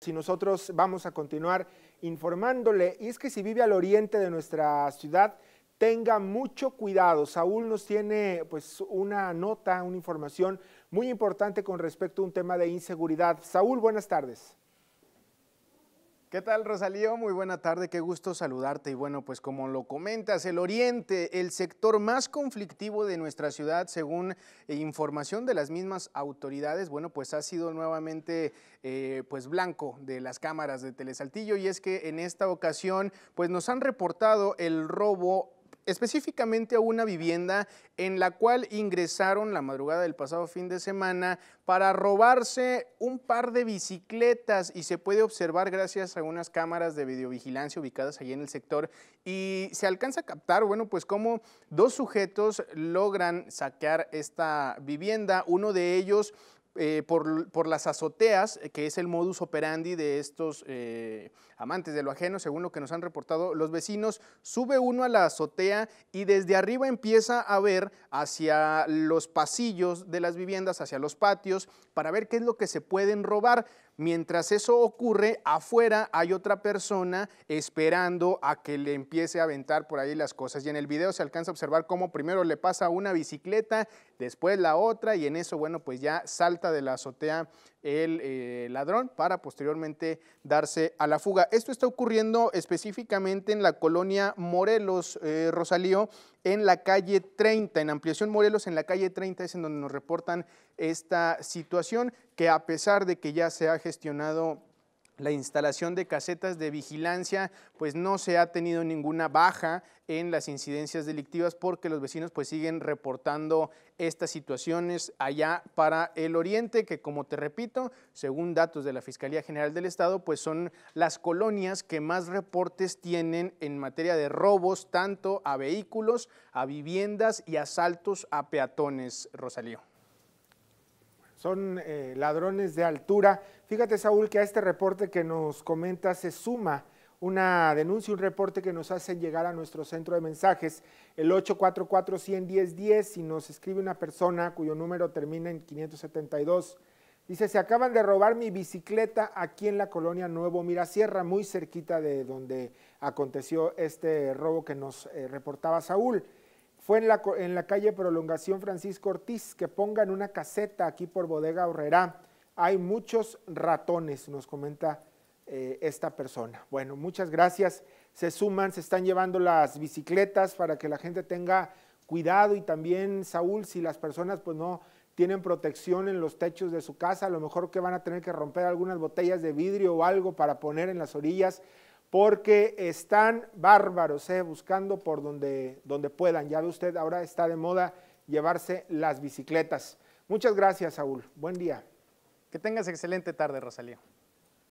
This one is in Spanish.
Si nosotros vamos a continuar informándole, y es que si vive al oriente de nuestra ciudad, tenga mucho cuidado. Saúl nos tiene pues una nota, una información muy importante con respecto a un tema de inseguridad. Saúl, buenas tardes. ¿Qué tal, Rosalío? Muy buena tarde, qué gusto saludarte. Y bueno, pues como lo comentas, el Oriente, el sector más conflictivo de nuestra ciudad, según información de las mismas autoridades, bueno, pues ha sido nuevamente eh, pues blanco de las cámaras de Telesaltillo. Y es que en esta ocasión, pues nos han reportado el robo específicamente a una vivienda en la cual ingresaron la madrugada del pasado fin de semana para robarse un par de bicicletas y se puede observar gracias a unas cámaras de videovigilancia ubicadas allí en el sector y se alcanza a captar, bueno, pues cómo dos sujetos logran saquear esta vivienda, uno de ellos eh, por, las azoteas, eh, que es el modus operandi de estos eh, amantes de lo ajeno, según lo que nos han reportado los vecinos, sube uno a la azotea y desde arriba empieza a ver hacia los pasillos de las viviendas, hacia los patios, para ver qué es lo que se pueden robar. Mientras eso ocurre, afuera hay otra persona esperando a que le empiece a aventar por ahí las cosas. Y en el video se alcanza a observar cómo primero le pasa una bicicleta, después la otra, y en eso, bueno, pues ya salta de la azotea el eh, ladrón para posteriormente darse a la fuga. Esto está ocurriendo específicamente en la colonia Morelos, eh, Rosalío, en la calle 30, en Ampliación Morelos, en la calle 30 es en donde nos reportan esta situación que a pesar de que ya se ha gestionado la instalación de casetas de vigilancia, pues no se ha tenido ninguna baja en las incidencias delictivas porque los vecinos pues siguen reportando estas situaciones allá para el oriente, que como te repito, según datos de la Fiscalía General del Estado, pues son las colonias que más reportes tienen en materia de robos, tanto a vehículos, a viviendas y asaltos a peatones, Rosalío son eh, ladrones de altura. Fíjate, Saúl, que a este reporte que nos comenta se suma una denuncia, un reporte que nos hace llegar a nuestro centro de mensajes, el 844 110 y nos escribe una persona cuyo número termina en 572. Dice, se acaban de robar mi bicicleta aquí en la colonia Nuevo Mirasierra, muy cerquita de donde aconteció este robo que nos eh, reportaba Saúl fue en la, calle Prolongación Francisco Ortiz, que pongan una caseta aquí por Bodega Horrera. Hay muchos ratones, nos comenta eh, esta persona. Bueno, muchas gracias. Se suman, se están llevando las bicicletas para que la gente tenga cuidado y también, Saúl, si las personas pues no tienen protección en los techos de su casa, a lo mejor que van a tener que romper algunas botellas de vidrio o algo para poner en las orillas porque están bárbaros, eh, buscando por donde, donde puedan. Ya ve usted, ahora está de moda llevarse las bicicletas. Muchas gracias, Saúl. Buen día. Que tengas excelente tarde, Rosalía.